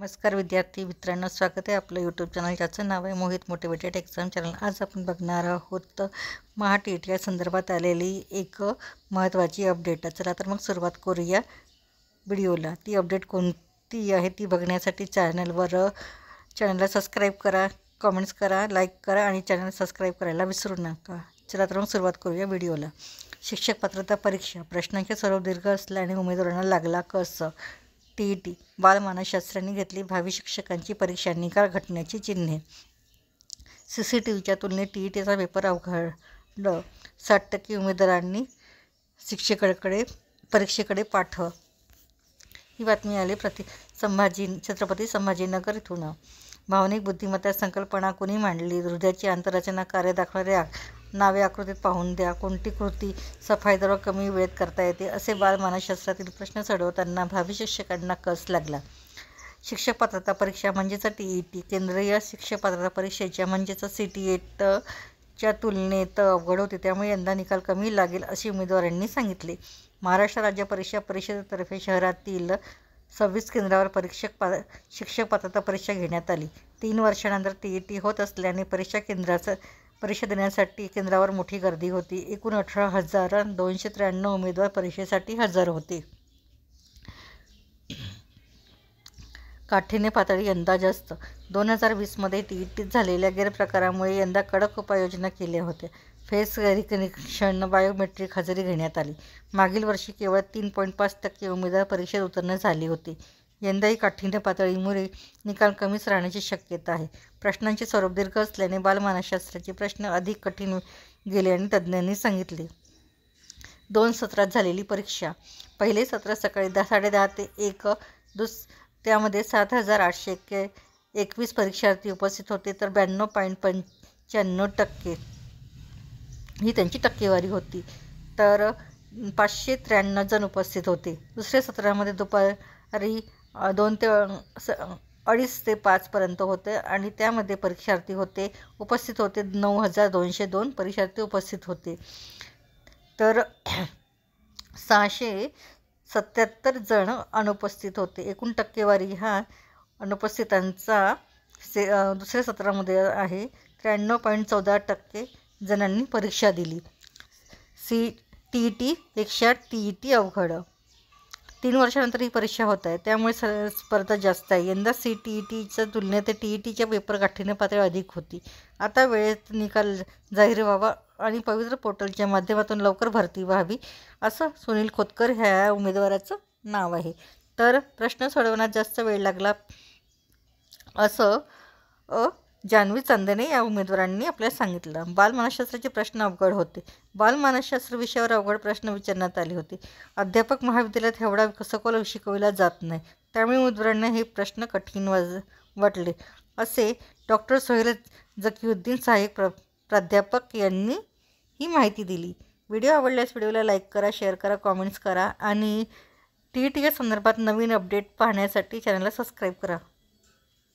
नमस्कार विद्यार्थी मित्रांनो स्वागत आहे आपलं यूट्यूब चॅनल ज्याचं नाव आहे मोहित मोटिवेटेड एक्झाम चॅनल आज आपण बघणार आहोत महाटीट या संदर्भात आलेली एक महत्त्वाची अपडेट चला तर मग सुरुवात करूया व्हिडिओला ती अपडेट कोणती आहे ती बघण्यासाठी चॅनलवर चॅनलला सबस्क्राईब करा कमेंट्स करा लाईक करा आणि चॅनल सबस्क्राईब करायला विसरू नका चला तर मग सुरुवात करूया व्हिडिओला शिक्षक पात्रता परीक्षा प्रश्नांचे सर्व दीर्घ असल्याने उमेदवारांना लागला कसं टी ई टी बालमानसशास्त्राने घेतली भावी शिक्षकांची परीक्षा निकाल घटण्याची चिन्हे सी सी टी व्हीच्या तुलनेत टी ई टीचा पेपर अवघड साठ टक्के उमेदवारांनी शिक्षकाकडे परीक्षेकडे पाठव ही बातमी आली प्रति संभाजी छत्रपती संभाजीनगर इथून भावनिक बुद्धिमत्ता संकल्पना कुणी मांडली हृदयाची आंतररचना कार्य दाखवणाऱ्या नावे आकृतीत पाहून द्या कोणती कृती सफाईदर कमी वेळेत करता येते असे मानसशास्त्रातील प्रश्न सोडवताना भावी शिक्षकांना कस लागला शिक्षक पात्रता परीक्षा म्हणजेच टी ई टी केंद्रीय शिक्षक पात्रता परीक्षेच्या म्हणजेच सी टी एटच्या e तुलनेत अवघड होते त्यामुळे यंदा निकाल कमी लागेल असे उमेदवारांनी सांगितले महाराष्ट्र राज्य परीक्षा परिषदेतर्फे शहरातील सव्वीस केंद्रावर परीक्षक पा शिक्षक पात्रता परीक्षा घेण्यात आली तीन वर्षानंतर टी ई टी होत असल्याने परीक्षा केंद्राचं परीक्षा देण्यासाठी केंद्रावर मोठी गर्दी होती एकूण अठरा हजार दोनशे त्र्याण्णव उमेदवार परीक्षेसाठी हजर होते काठीने पातळी यंदा जास्त दोन हजार वीसमध्ये टी ई टीत झालेल्या गैरप्रकारामुळे यंदा कडक उपाययोजना केल्या होत्या फेस रिकनेक्शन बायोमेट्रिक हजेरी घेण्यात आली मागील वर्षी केवळ तीन पॉईंट पाच टक्के उमेदवार परीक्षेत उत्तीर्ण झाली होती यंदाही काठिण्य पातळीमुळे निकाल कमीच राहण्याची शक्यता आहे प्रश्नांचे स्वरूप दीर्घ असल्याने बालमानसशास्त्राचे प्रश्न अधिक कठीण गेले आणि तज्ज्ञांनी सांगितले दोन सत्रात झालेली परीक्षा पहिले सत्र सकाळी दहा दहा ते एक दुस त्यामध्ये सात हजार आठशे एक्के एकवीस परीक्षार्थी उपस्थित होते तर ब्याण्णव पॉईंट पंच्याण्णव टक्के ही त्यांची टक्केवारी होती तर पाचशे त्र्याण्णव जण उपस्थित होते दुसऱ्या सत्रामध्ये दुपारी दोन ते स अडीच ते पाचपर्यंत होते आणि त्यामध्ये परीक्षार्थी होते उपस्थित होते नऊ हजार दोनशे दोन परीक्षार्थी उपस्थित होते तर सहाशे सत्याहत्तर जण अनुपस्थित होते एकूण टक्केवारी हा अनुपस्थितांचा से दुसऱ्या सत्रामध्ये आहे त्र्याण्णव पॉईंट चौदा टक्के जणांनी परीक्षा दिली सी टी ई टी आठ टी ई टी अवघड तीन वर्षानंतर ही परीक्षा होत आहे त्यामुळे स स्पर्धा जास्त आहे यंदा सी टी ई e टीच्या तुलनेत टी ई टीच्या e पेपर गाठीने पातळी अधिक होती आता वेळेत निकाल जाहीर व्हावा आणि पवित्र पोर्टलच्या माध्यमातून लवकर भरती व्हावी असं सुनील खोतकर ह्या उमेदवाराचं नाव आहे तर प्रश्न सोडवण्यात जास्त वेळ लागला असं जान्हवी चंदने या उमेदवारांनी आपल्याला सांगितलं बालमानसशास्त्राचे प्रश्न अवघड होते बालमानसशास्त्र विषयावर अवघड प्रश्न विचारण्यात आले होते अध्यापक महाविद्यालयात एवढा सखोल शिकवला जात नाही त्यामुळे उमेदवारांना हे प्रश्न कठीण वाज वाटले असे डॉक्टर सोहेल जकीउद्दीन सहाय्यक प्र प्राध्यापक यांनी ही माहिती दिली व्हिडिओ आवडल्यास व्हिडिओला लाईक करा शेअर करा कॉमेंट्स करा आणि टी टी या संदर्भात नवीन अपडेट पाहण्यासाठी चॅनलला सबस्क्राईब करा